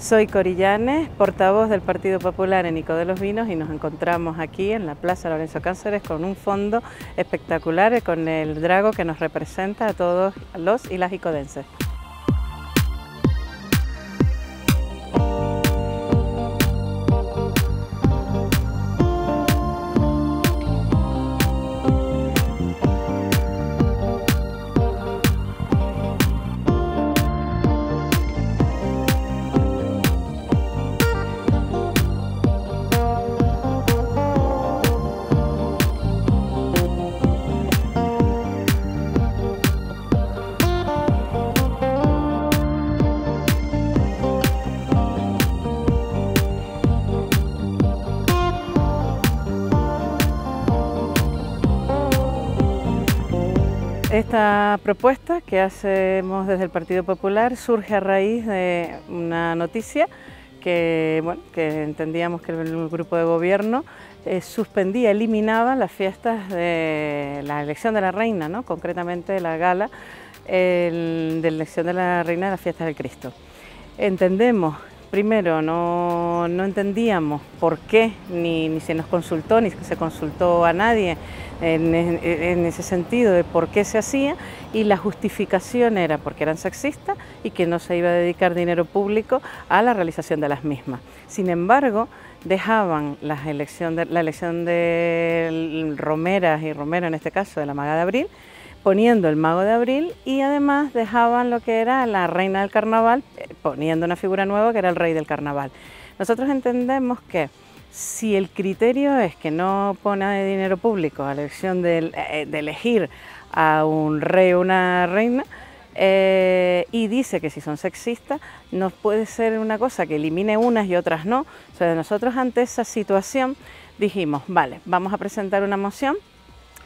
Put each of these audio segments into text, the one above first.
Soy Corillanes, portavoz del Partido Popular en Ico de los Vinos y nos encontramos aquí en la Plaza Lorenzo Cáceres con un fondo espectacular con el drago que nos representa a todos los y las icodenses. Esta propuesta que hacemos desde el Partido Popular surge a raíz de una noticia que, entendíamos que el grupo de gobierno eh, suspendía, eliminaba las fiestas de la elección de la reina, ¿no? concretamente la gala de elección de la reina de las fiestas del Cristo. Entendemos primero no, entendíamos por qué, ni, se nos consultó, ni se consultó a nadie en, ese sentido de por qué se hacía y la justificación era porque eran sexistas y que no se iba a dedicar dinero público a la realización de las mismas. Sin embargo, dejaban la elección de, la elección de Romeras y Romero, en este caso de la Maga de Abril, poniendo el mago de abril y además dejaban lo que era la reina del carnaval, eh, poniendo una figura nueva que era el rey del carnaval. Nosotros entendemos que si el criterio es que no pone de dinero público a la elección eh, eh, de, elegir a un rey o una reina, eh, y dice que si son sexistas, no puede ser una cosa que elimine unas y otras no. O sea, nosotros ante esa situación dijimos, vale, vamos a presentar una moción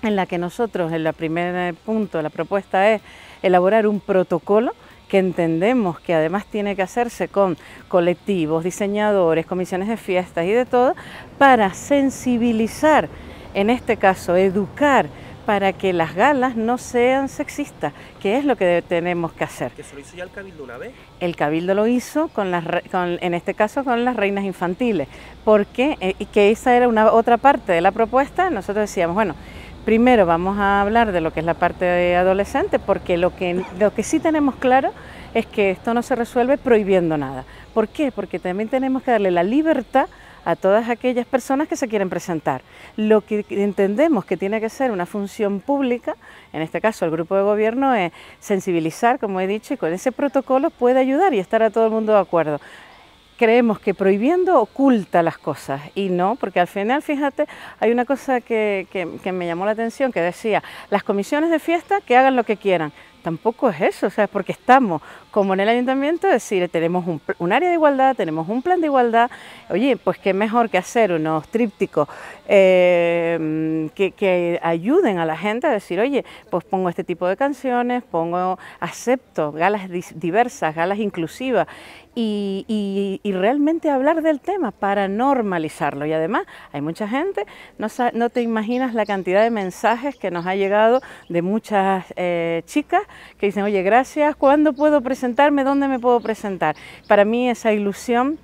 en la que nosotros, en el primer punto, la propuesta es elaborar un protocolo que entendemos que además tiene que hacerse con colectivos, diseñadores, comisiones de fiestas y de todo, para sensibilizar, en este caso, educar para que las galas no sean sexistas, que es lo que tenemos que hacer. ¿Que se lo hizo ya el Cabildo una vez? El Cabildo lo hizo, con las, en este caso con las reinas infantiles, porque eh, y que esa era una otra parte de la propuesta, nosotros decíamos, bueno, Primero vamos a hablar de lo que es la parte de adolescente, porque lo que, lo que sí tenemos claro es que esto no se resuelve prohibiendo nada. ¿Por qué? Porque también tenemos que darle la libertad a todas aquellas personas que se quieren presentar. Lo que entendemos que tiene que ser una función pública, en este caso el grupo de gobierno, es sensibilizar, como he dicho, y con ese protocolo puede ayudar y estar a todo el mundo de acuerdo creemos que prohibiendo oculta las cosas y no, porque al final, fíjate, hay una cosa que, me llamó la atención, que decía, las comisiones de fiesta que hagan lo que quieran. Tampoco es eso, o sea, porque estamos, como en el ayuntamiento, decir, tenemos un, área de igualdad, tenemos un plan de igualdad, oye, pues qué mejor que hacer unos trípticos eh, que, que ayuden a la gente a decir, oye, pues pongo este tipo de canciones, pongo, acepto galas diversas, galas inclusivas, y, realmente hablar del tema para normalizarlo. Y además hay mucha gente, no, te imaginas la cantidad de mensajes que nos ha llegado de muchas eh, chicas que dicen, oye, gracias, ¿cuándo puedo presentarme? ¿Dónde me puedo presentar? Para mí esa ilusión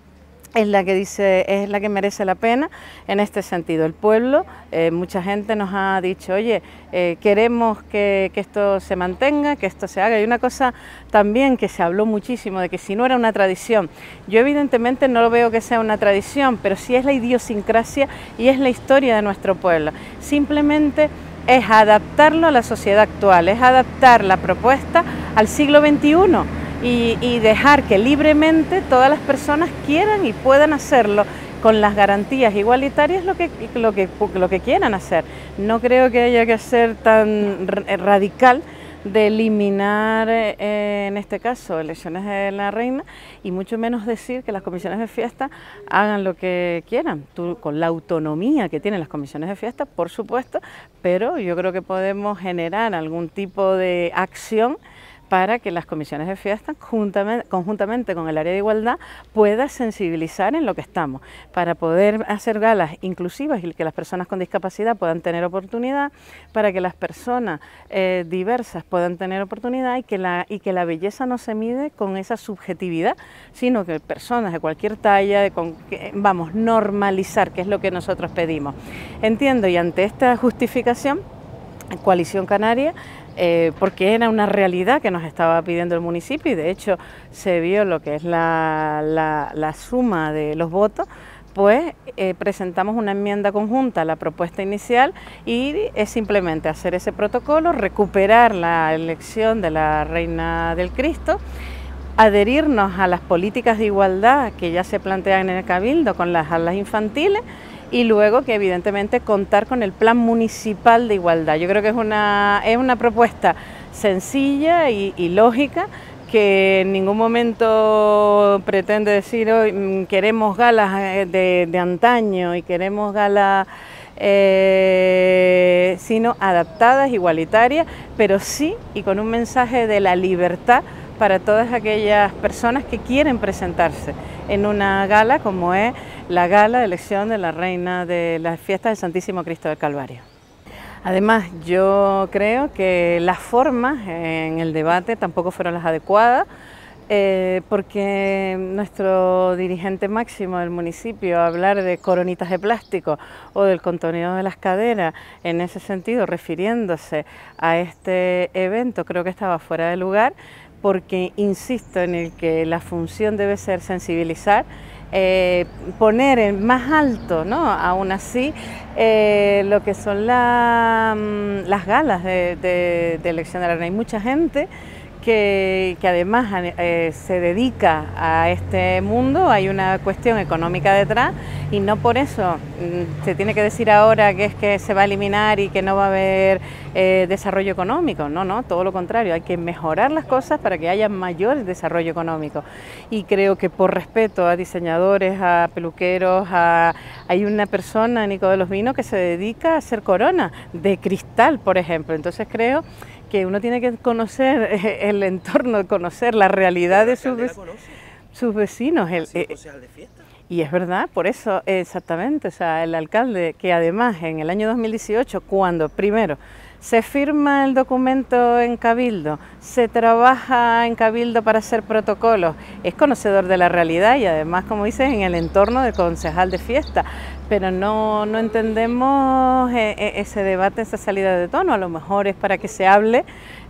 es la que dice, es la que merece la pena en este sentido. El pueblo, eh, mucha gente nos ha dicho, oye, eh, queremos que, que, esto se mantenga, que esto se haga. Y una cosa también que se habló muchísimo, de que si no era una tradición, yo evidentemente no lo veo que sea una tradición, pero si es la idiosincrasia y es la historia de nuestro pueblo. Simplemente es adaptarlo a la sociedad actual, es adaptar la propuesta al siglo XXI y, dejar que libremente todas las personas quieran y puedan hacerlo con las garantías igualitarias lo que, lo que, lo que quieran hacer. No creo que haya que ser tan eh, radical de eliminar, eh, en este caso, elecciones de la reina y mucho menos decir que las comisiones de fiesta hagan lo que quieran, con la autonomía que tienen las comisiones de fiesta, por supuesto, pero yo creo que podemos generar algún tipo de acción para que las comisiones de fiestas conjuntamente con el área de igualdad pueda sensibilizar en lo que estamos, para poder hacer galas inclusivas y que las personas con discapacidad puedan tener oportunidad, para que las personas eh, diversas puedan tener oportunidad y que, la, y que la belleza no se mide con esa subjetividad, sino que personas de cualquier talla, de que, vamos, normalizar, que es lo que nosotros pedimos. Entiendo y ante esta justificación, Coalición Canaria eh, porque era una realidad que nos estaba pidiendo el municipio y de hecho se vio lo que es la, suma de los votos pues eh, presentamos una enmienda conjunta a la propuesta inicial y es simplemente hacer ese protocolo, recuperar la elección de la Reina del Cristo, adherirnos a las políticas de igualdad que ya se plantean en el Cabildo con las alas infantiles y luego que evidentemente contar con el Plan Municipal de Igualdad. Yo creo que es una, propuesta sencilla y, lógica que en ningún momento pretende decir hoy mm, queremos galas eh, de, antaño y queremos galas eh, sino adaptadas, igualitarias, pero sí y con un mensaje de la libertad para todas aquellas personas que quieren presentarse en una gala como es la gala de elección de la reina de las fiestas del Santísimo Cristo del Calvario. Además, yo creo que las formas en el debate tampoco fueron las adecuadas, eh, porque nuestro dirigente máximo del municipio hablar de coronitas de plástico o del contenido de las caderas, en ese sentido, refiriéndose a este evento, creo que estaba fuera de lugar porque insisto en el que la función debe ser sensibilizar, eh, poner en más alto, aún así, eh, lo que son mm, las galas de, de elección de la reina. Hay mucha gente que, además eh, se dedica a este mundo, hay una cuestión económica detrás y no por eso mm, se tiene que decir ahora que es que se va a eliminar y que no va a haber eh, desarrollo económico, no, no, todo lo contrario, hay que mejorar las cosas para que haya mayor desarrollo económico y creo que por respeto a diseñadores, a peluqueros, a, hay una persona, Nico de los Vinos, que se dedica a hacer corona de cristal, por ejemplo, entonces creo que uno tiene que conocer el entorno, conocer la realidad de sus, sus vecinos. Eh, pues, y es verdad, por eso, exactamente, o sea, el alcalde que además en el año 2018, cuando primero se firma el documento en Cabildo, se trabaja en Cabildo para hacer protocolos, es conocedor de la realidad y además, como dices, en el entorno de concejal de fiesta, pero no, entendemos eh, eh, ese debate, esa salida de tono. A lo mejor es para que se hable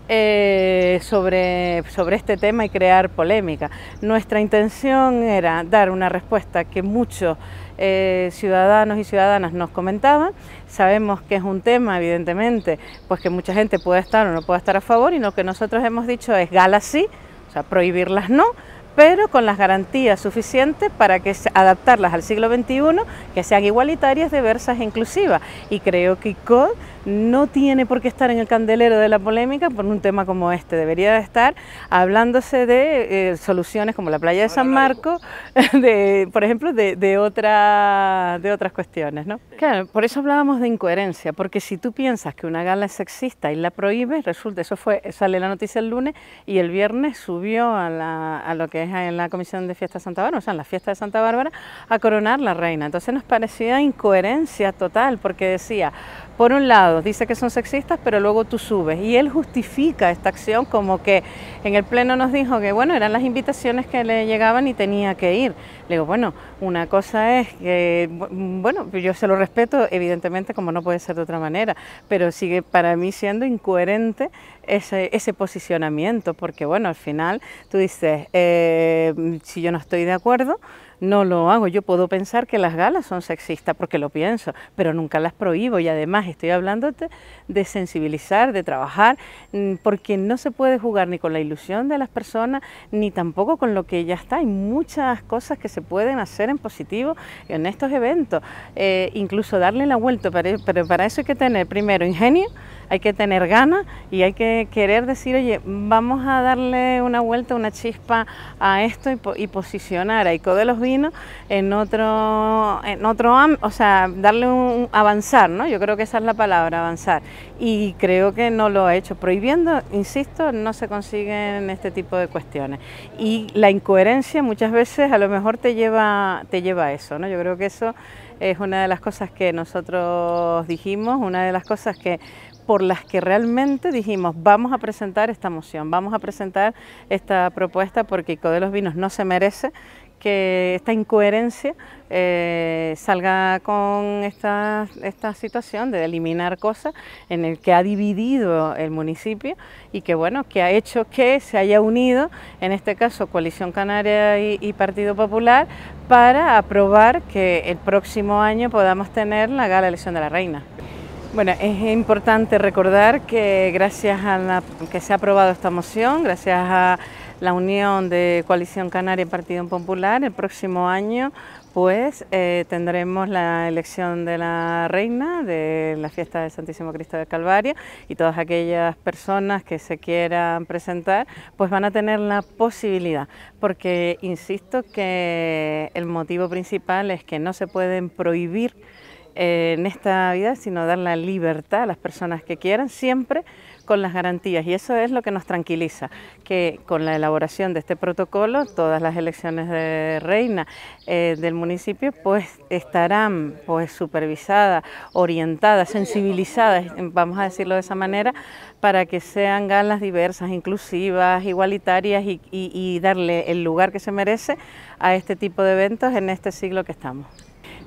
eh, sobre, este tema y crear polémica. Nuestra intención era dar una respuesta que muchos ciudadanos y ciudadanas nos comentaban. Sabemos que es un tema, evidentemente, pues que mucha gente puede estar o no puede estar a favor y lo que nosotros hemos dicho es gala sí, o sea, prohibirlas no pero con las garantías suficientes para que adaptarlas al siglo XXI, que sean igualitarias, diversas e inclusivas. Y creo que ICOD no tiene por qué estar en el candelero de la polémica por un tema como este. Debería estar hablándose de eh, soluciones como la playa de San Marco, de, por ejemplo, de, de otras cuestiones. ¿no? Claro, por eso hablábamos de incoherencia, porque si tú piensas que una gala es sexista y la prohíbe, resulta, eso fue, sale la noticia el lunes y el viernes subió a, a lo que es en la Comisión de Fiesta de Santa Bárbara, o sea, en la fiesta de Santa Bárbara, a coronar la reina. Entonces nos parecía incoherencia total, porque decía, por un lado, dice que son sexistas, pero luego tú subes. Y él justifica esta acción como que en el Pleno nos dijo que, bueno, eran las invitaciones que le llegaban y tenía que ir. Le digo, bueno, una cosa es que, bueno, yo se lo respeto, evidentemente, como no puede ser de otra manera, pero sigue para mí siendo incoherente ese, posicionamiento, porque, bueno, al final tú dices, eh, si yo no estoy de acuerdo, no lo hago. Yo puedo pensar que las galas son sexistas porque lo pienso, pero nunca las prohíbo y además estoy hablando de sensibilizar, de trabajar, mm, porque no se puede jugar ni con la ilusión de las personas ni tampoco con lo que ya está. Hay muchas cosas que se pueden hacer en positivo en estos eventos, eh, incluso darle la vuelta, pero para eso hay que tener primero ingenio, hay que tener ganas y hay que querer decir, oye, vamos a darle una vuelta, una chispa a esto y, posicionar a ICO de los en otro, en otro, o sea, darle un avanzar, ¿no? Yo creo que esa es la palabra, avanzar. Y creo que no lo ha hecho. Prohibiendo, insisto, no se consiguen este tipo de cuestiones. Y la incoherencia muchas veces a lo mejor te lleva, te lleva a eso, ¿no? Yo creo que eso es una de las cosas que nosotros dijimos, una de las cosas que por las que realmente dijimos, vamos a presentar esta moción, vamos a presentar esta propuesta porque Codelos Vinos no se merece que esta incoherencia eh, salga con esta, situación de eliminar cosas en el que ha dividido el municipio y que bueno, que ha hecho que se haya unido, en este caso Coalición Canaria y, Partido Popular, para aprobar que el próximo año podamos tener la gala de elección de la reina. Bueno, es importante recordar que gracias a que se ha aprobado esta moción, gracias a la unión de Coalición Canaria y Partido Popular, el próximo año pues eh, tendremos la elección de la reina de la fiesta del Santísimo Cristo de Calvario y todas aquellas personas que se quieran presentar pues van a tener la posibilidad porque insisto que el motivo principal es que no se pueden prohibir eh, en esta vida sino dar la libertad a las personas que quieran siempre con las garantías y eso es lo que nos tranquiliza, que con la elaboración de este protocolo todas las elecciones de reina eh, del municipio pues estarán pues supervisadas, orientadas, sensibilizadas, vamos a decirlo de esa manera, para que sean galas diversas, inclusivas, igualitarias y darle el lugar que se merece a este tipo de eventos en este siglo que estamos.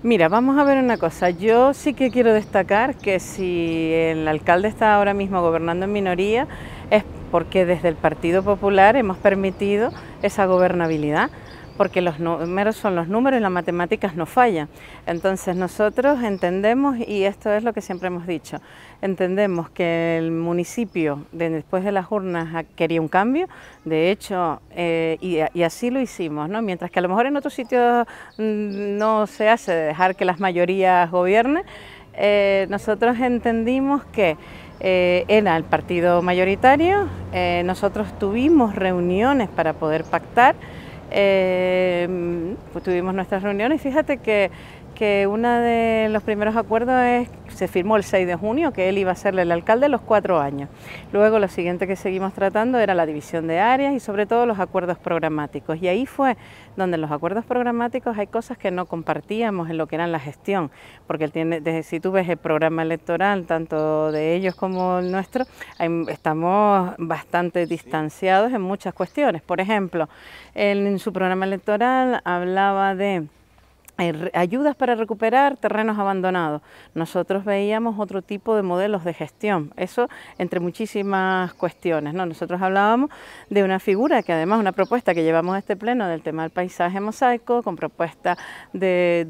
Mira, vamos a ver una cosa. Yo sí que quiero destacar que si el alcalde está ahora mismo gobernando en minoría es porque desde el Partido Popular hemos permitido esa gobernabilidad porque los números son los números y las matemáticas no fallan. Entonces nosotros entendemos, y esto es lo que siempre hemos dicho, entendemos que el municipio después de las urnas quería un cambio, de hecho, eh, y, así lo hicimos, ¿no? mientras que a lo mejor en otros sitios mm, no se hace dejar que las mayorías gobiernen, eh, nosotros entendimos que eh, era el partido mayoritario, nosotros tuvimos reuniones para poder pactar, Em, pues tuvimos nuestras reuniones. Fíjate que, que uno de los primeros acuerdos es se firmó el 6 de junio que él iba a ser el alcalde los cuatro años. Luego lo siguiente que seguimos tratando era la división de áreas y sobre todo los acuerdos programáticos. Y ahí fue donde en los acuerdos programáticos hay cosas que no compartíamos en lo que era la gestión, porque él tiene, desde, si tú ves el programa electoral, tanto de ellos como el nuestro, estamos bastante distanciados en muchas cuestiones. Por ejemplo, en su programa electoral hablaba de ayudas para recuperar terrenos abandonados. Nosotros veíamos otro tipo de modelos de gestión, eso entre muchísimas cuestiones. ¿no? Nosotros hablábamos de una figura que además una propuesta que llevamos a este pleno del tema del paisaje mosaico, con propuesta de,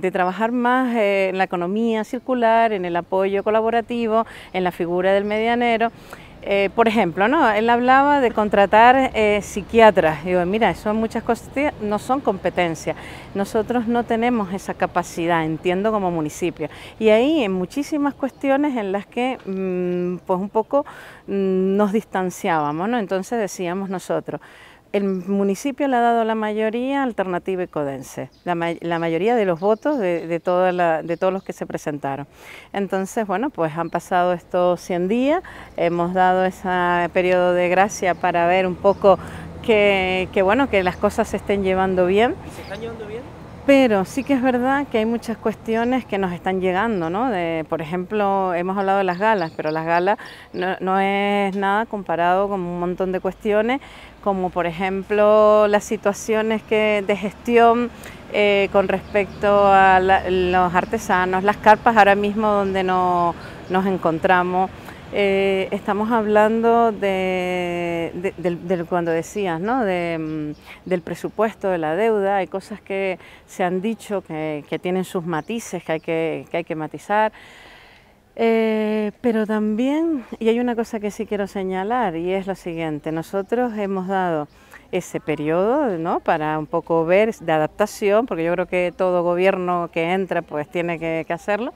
de trabajar más eh, en la economía circular, en el apoyo colaborativo, en la figura del medianero. Eh, por ejemplo, ¿no? él hablaba de contratar eh, psiquiatras. Digo, mira, eso muchas cosas no son competencia. Nosotros no tenemos esa capacidad, entiendo, como municipio. Y ahí en muchísimas cuestiones en las que, mm, pues un poco mm, nos distanciábamos, ¿no? Entonces decíamos nosotros. El municipio le ha dado la mayoría alternativa codense, la, la mayoría de los votos de, de, de, todos los que se presentaron. Entonces, bueno, pues han pasado estos 100 días, hemos dado ese periodo de gracia para ver un poco que, bueno, que las cosas se estén llevando bien. ¿Se están llevando bien? Pero sí que es verdad que hay muchas cuestiones que nos están llegando, ¿no? por ejemplo, hemos hablado de las galas, pero las galas no, es nada comparado con un montón de cuestiones, como por ejemplo las situaciones que, de gestión eh, con respecto a los artesanos, las carpas ahora mismo donde nos encontramos. Eh, estamos hablando de, del, cuando decías, ¿no? Mm, del presupuesto, de la deuda, hay cosas que se han dicho que, tienen sus matices, que hay que, hay que matizar. Eh, pero también, y hay una cosa que sí quiero señalar, y es lo siguiente, nosotros hemos dado ese periodo ¿no? para un poco ver de adaptación, porque yo creo que todo gobierno que entra pues tiene que hacerlo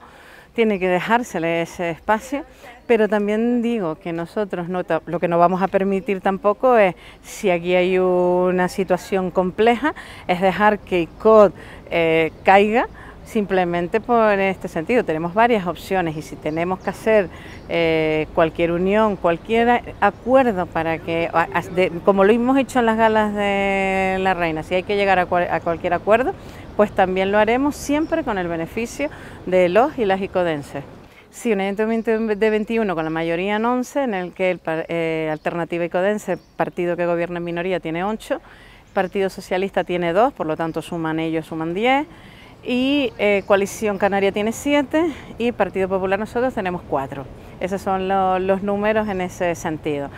tiene que dejársele ese espacio, pero también digo que nosotros no, lo que no vamos a permitir tampoco es, si aquí hay una situación compleja, es dejar que ICOD eh, caiga simplemente por este sentido. Tenemos varias opciones y si tenemos que hacer eh, cualquier unión, cualquier acuerdo para que, como lo hemos hecho en las galas de la reina, si hay que llegar a, cualquier acuerdo, pues también lo haremos siempre con el beneficio de los y las icodenses. ...si un ayuntamiento de 21 con la mayoría en 11, en el que el eh, Alternativa Icodense, partido que gobierna en minoría, tiene 8, Partido Socialista tiene 2, por lo tanto suman ellos, suman 10 y eh, Coalición Canaria tiene siete y Partido Popular nosotros tenemos cuatro. Esos son los números en ese sentido.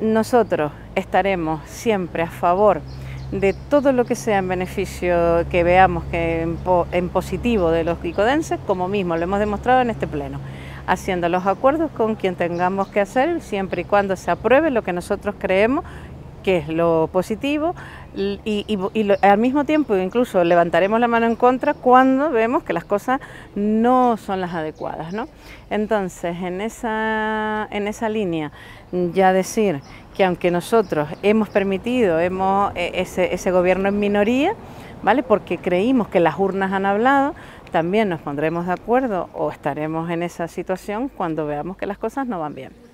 Nosotros estaremos siempre a favor de todo lo que sea en beneficio que veamos que en, positivo de los quicodenses, como mismo lo hemos demostrado en este pleno, haciendo los acuerdos con quien tengamos que hacer, siempre y cuando se apruebe lo que nosotros creemos que es lo positivo y, al mismo tiempo incluso levantaremos la mano en contra cuando vemos que las cosas no son las adecuadas. ¿no? Entonces, en esa, en esa línea, ya decir que aunque nosotros hemos permitido hemos, e, ese, ese gobierno en minoría, ¿vale? porque creímos que las urnas han hablado, también nos pondremos de acuerdo o estaremos en esa situación cuando veamos que las cosas no van bien.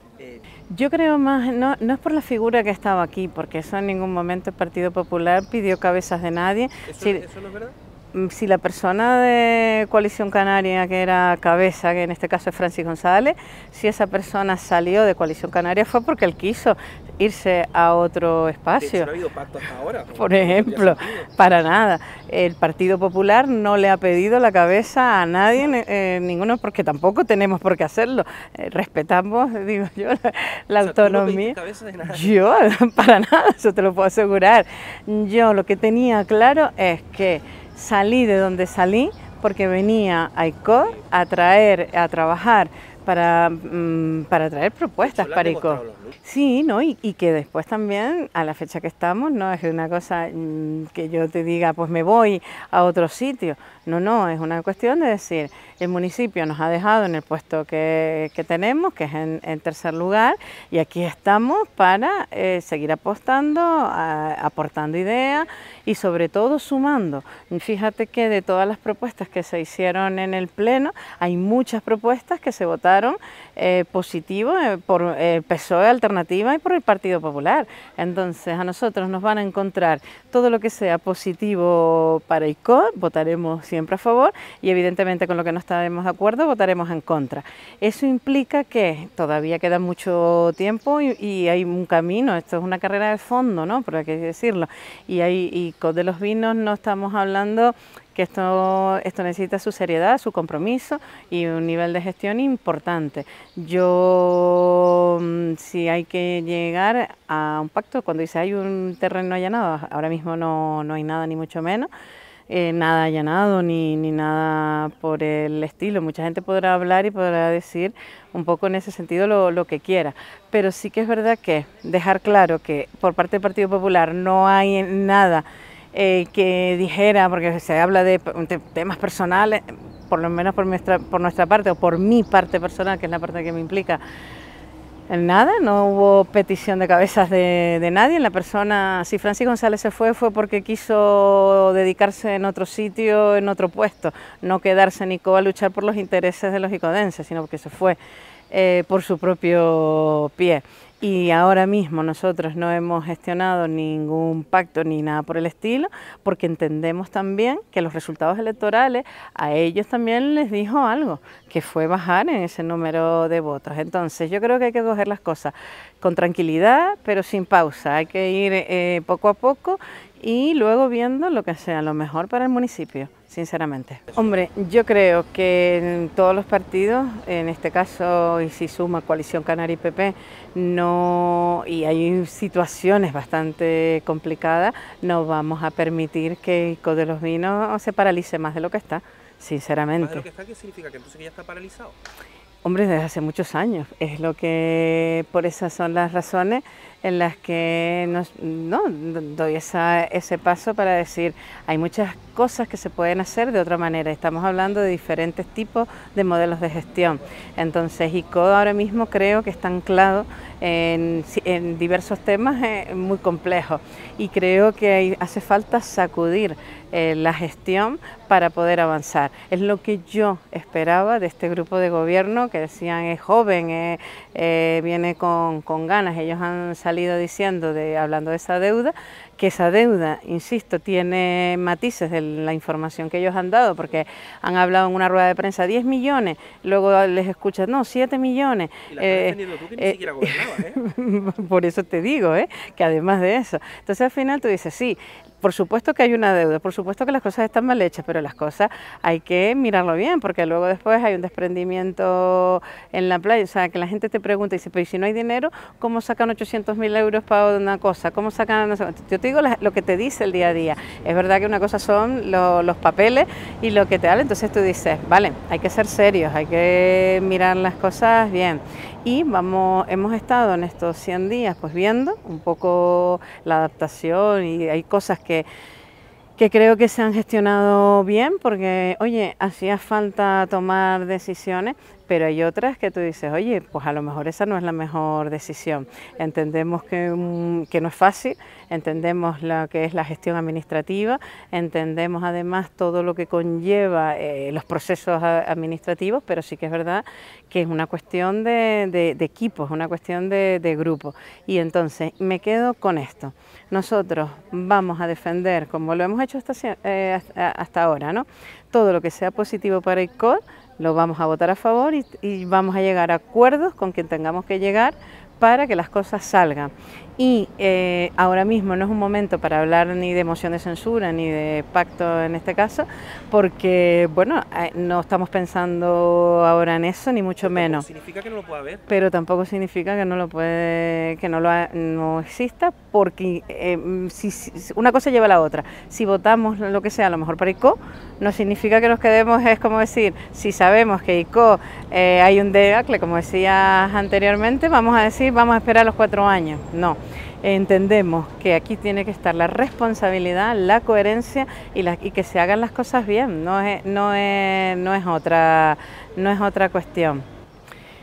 Yo creo más, no, no, es por la figura que estaba aquí, porque eso en ningún momento el Partido Popular pidió cabezas de nadie. ¿eso no es verdad? Mm, si la persona de Coalición Canaria, que era cabeza, que en este caso es Francis González, si esa persona salió de Coalición Canaria fue porque él quiso, irse a otro espacio. Por ejemplo, para nada. El Partido Popular no le ha pedido la cabeza a nadie, eh, ninguno, porque tampoco tenemos por qué hacerlo. Eh, respetamos, digo yo, la, autonomía. Yo, para nada, eso te lo puedo asegurar. Yo lo que tenía claro es que salí de donde salí porque venía a ICOR a traer, a trabajar para, mm, para traer propuestas, ICO... Sí, ¿no? Y, y, que después también, a la fecha que estamos, no es una cosa mm, que yo te diga, pues me voy a otro sitio. No, no, es una cuestión de decir, el municipio nos ha dejado en el puesto que, tenemos, que es en, tercer lugar, y aquí estamos para eh, seguir apostando, aportando ideas y sobre todo sumando. Fíjate que de todas las propuestas que se hicieron en el Pleno, hay muchas propuestas que se votaron eh, ...positivas eh, por el PSOE Alternativa y por el Partido Popular. Entonces a nosotros nos van a encontrar todo lo que sea positivo para ICO, votaremos siempre a favor y evidentemente con lo que nos estaremos de acuerdo, votaremos en contra. Eso implica que todavía queda mucho tiempo y, hay un camino, esto es una carrera de fondo, ¿no? Por hay que decirlo. Y, hay, con de los vinos no estamos hablando que esto, esto necesita su seriedad, su compromiso y un nivel de gestión importante. Yo, mm, si hay que llegar a un pacto, cuando dice hay un terreno allanado, ahora mismo no, no hay nada ni mucho menos, eh, nada allanado ni, ni, nada por el estilo. Mucha gente podrá hablar y podrá decir un poco en ese sentido lo, que quiera, pero sí que es verdad que dejar claro que por parte del Partido Popular no hay nada eh, que dijera, porque se habla de, de temas personales, por lo menos por nuestra, por nuestra parte o por mi parte personal, que es la parte que me implica, Nada, no hubo petición de cabezas de, de, nadie. La persona, si Francis González se fue, fue porque quiso dedicarse en otro sitio, en otro puesto, no quedarse en ICO a luchar por los intereses de los icodenses, sino porque se fue. Eh, por su propio pie. Y ahora mismo nosotros no hemos gestionado ningún pacto ni nada por el estilo, porque entendemos también que los resultados electorales a ellos también les dijo algo, que fue bajar en ese número de votos. Entonces yo creo que hay que coger las cosas con tranquilidad, pero sin pausa. Hay que ir eh, poco a poco y luego viendo lo que sea lo mejor para el municipio, sinceramente. Hombre, yo creo que en todos los partidos, en este caso, y si suma Coalición Canaria y PP, no, y hay situaciones bastante complicadas, no vamos a permitir que ICO de los Vinos se paralice más de lo que está, sinceramente. ¿Más que está? ¿Qué significa? ¿Que entonces ya está paralizado? Hombre, desde hace muchos años. Es lo que, por esas son las razones en las que nos, no, doy esa, ese paso para decir, hay muchas cosas que se pueden hacer de otra manera. Estamos hablando de diferentes tipos de modelos de gestión. Entonces, ICO ahora mismo creo que está anclado en, diversos temas es eh, muy complejo y creo que hace falta sacudir eh, la gestión para poder avanzar. Es lo que yo esperaba de este grupo de gobierno que decían es joven, eh, viene con, con ganas. Ellos han salido diciendo, de, hablando de esa deuda, que esa deuda, insisto, tiene matices de la información que ellos han dado, porque han hablado en una rueda de prensa 10 millones, luego les escuchas, no, 7 millones. Y la ¿eh? por eso te digo, ¿eh? que además de eso. Entonces al final tú dices, sí, por supuesto que hay una deuda, por supuesto que las cosas están mal hechas, pero las cosas hay que mirarlo bien, porque luego después hay un desprendimiento en la playa, o sea, que la gente te pregunta y dice, pero si no hay dinero, ¿cómo sacan 800 mil euros para una cosa? ¿Cómo sacan...? Yo te digo lo que te dice el día a día. Es verdad que una cosa son los papeles y lo que te da entonces tú dices, vale, hay que ser serios, hay que mirar las cosas bien y vamos, hemos estado en estos 100 días pues viendo un poco la adaptación y hay cosas que, que creo que se han gestionado bien porque, oye, hacía falta tomar decisiones, pero hay otras que tú dices, oye, pues a lo mejor esa no es la mejor decisión. Entendemos que, mm, no es fácil, entendemos lo que es la gestión administrativa, entendemos además todo lo que conlleva eh, los procesos administrativos, pero sí que es verdad que es una cuestión de, de, una cuestión de, de grupo. Y entonces me quedo con esto. Nosotros vamos a defender, como lo hemos hecho hasta, eh, ahora, ¿no? todo lo que sea positivo para el ICOD lo vamos a votar a favor y, vamos a llegar a acuerdos con quien tengamos que llegar para que las cosas salgan. Y eh, ahora mismo no es un momento para hablar ni de moción de censura ni de pacto en este caso, porque bueno, eh, no estamos pensando ahora en eso ni mucho menos. Pero tampoco significa que no lo puede, que no lo no exista, porque eh, si, una cosa lleva a la otra. Si votamos lo que sea, a lo mejor para ICO, no significa que nos quedemos es como decir, si sabemos que ICO eh, hay un debacle, como decías anteriormente, vamos a decir, vamos a esperar los cuatro años. No entendemos que aquí tiene que estar la responsabilidad, la coherencia y, que se hagan las cosas bien, no es, otra, no es otra cuestión.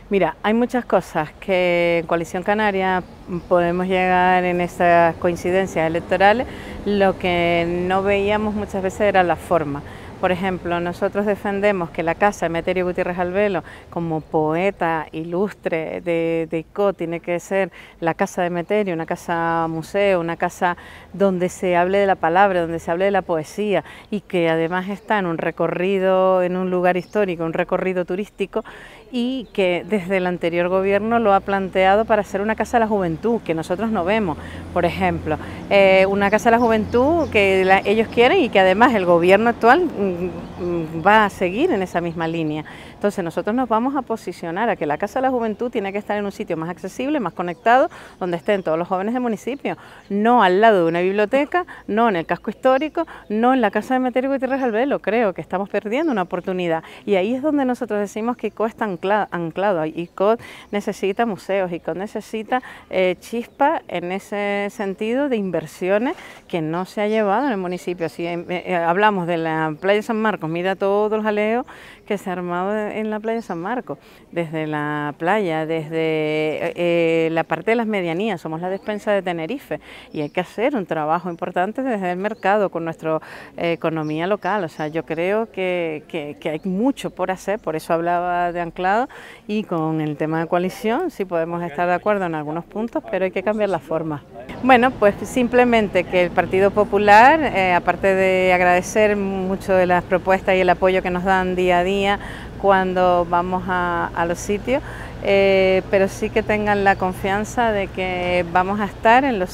Mira, hay muchas cosas que en Coalición Canaria podemos llegar en esas coincidencias electorales, lo que no veíamos muchas veces era la forma. Por ejemplo, nosotros defendemos que la casa de Emeterio Gutiérrez Albelo, como poeta ilustre de, ICO, tiene que ser la casa de Emeterio, una casa museo, una casa donde se hable de la palabra, donde se hable de la poesía y que además está en un recorrido, en un lugar histórico, un recorrido turístico y que desde el anterior gobierno lo ha planteado para hacer una Casa de la Juventud, que nosotros no vemos, por ejemplo. Eh, una Casa de la Juventud que ellos quieren y que además el gobierno actual mm, mm, va a seguir en esa misma línea. Entonces nosotros nos vamos a posicionar a que la Casa de la Juventud tiene que estar en un sitio más accesible, más conectado, donde estén todos los jóvenes del municipio, no al lado de una biblioteca, no en el casco histórico, no en la Casa de y tierras al Albelo, creo que estamos perdiendo una oportunidad. Y ahí es donde nosotros decimos que ICO está anclado, ICO necesita museos, ICO necesita eh, chispa en ese sentido de inversiones que no se ha llevado en el municipio. Si eh, eh, hablamos de la Playa San Marcos, mira todos los aleos que se ha armado en la playa de San Marco... desde la playa, desde eh, eh, la parte de las medianías, somos la despensa de Tenerife y hay que hacer un trabajo importante desde el mercado con nuestra eh, economía local. O sea, yo creo que, hay mucho por hacer, por eso hablaba de anclado y con el tema de coalición, sí podemos estar de acuerdo en algunos puntos, pero hay que cambiar la forma. Bueno, pues simplemente que el Partido Popular, aparte de agradecer mucho de las propuestas y el apoyo que nos dan día a día, cuando vamos a, los sitios, eh, pero sí que tengan la confianza de que vamos a estar en los,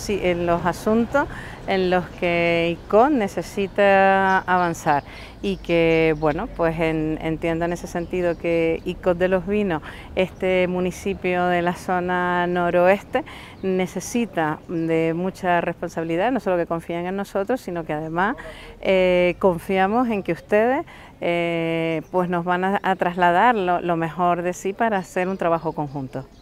asuntos en los que ICON necesita avanzar y que, bueno, pues entiendo en ese sentido que ICON de los Vinos, este municipio de la zona noroeste, necesita de mucha responsabilidad, no solo que confíen en nosotros, sino que además eh, confiamos en que ustedes eh, pues nos van a, trasladar lo mejor de sí para hacer un trabajo conjunto.